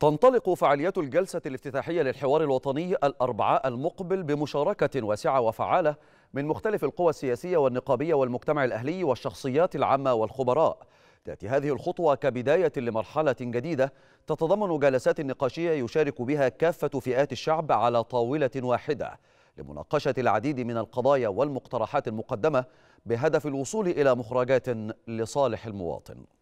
تنطلق فعاليات الجلسة الافتتاحية للحوار الوطني الأربعاء المقبل بمشاركة واسعة وفعالة من مختلف القوى السياسية والنقابية والمجتمع الأهلي والشخصيات العامة والخبراء تأتي هذه الخطوة كبداية لمرحلة جديدة تتضمن جلسات نقاشية يشارك بها كافة فئات الشعب على طاولة واحدة لمناقشة العديد من القضايا والمقترحات المقدمة بهدف الوصول إلى مخرجات لصالح المواطن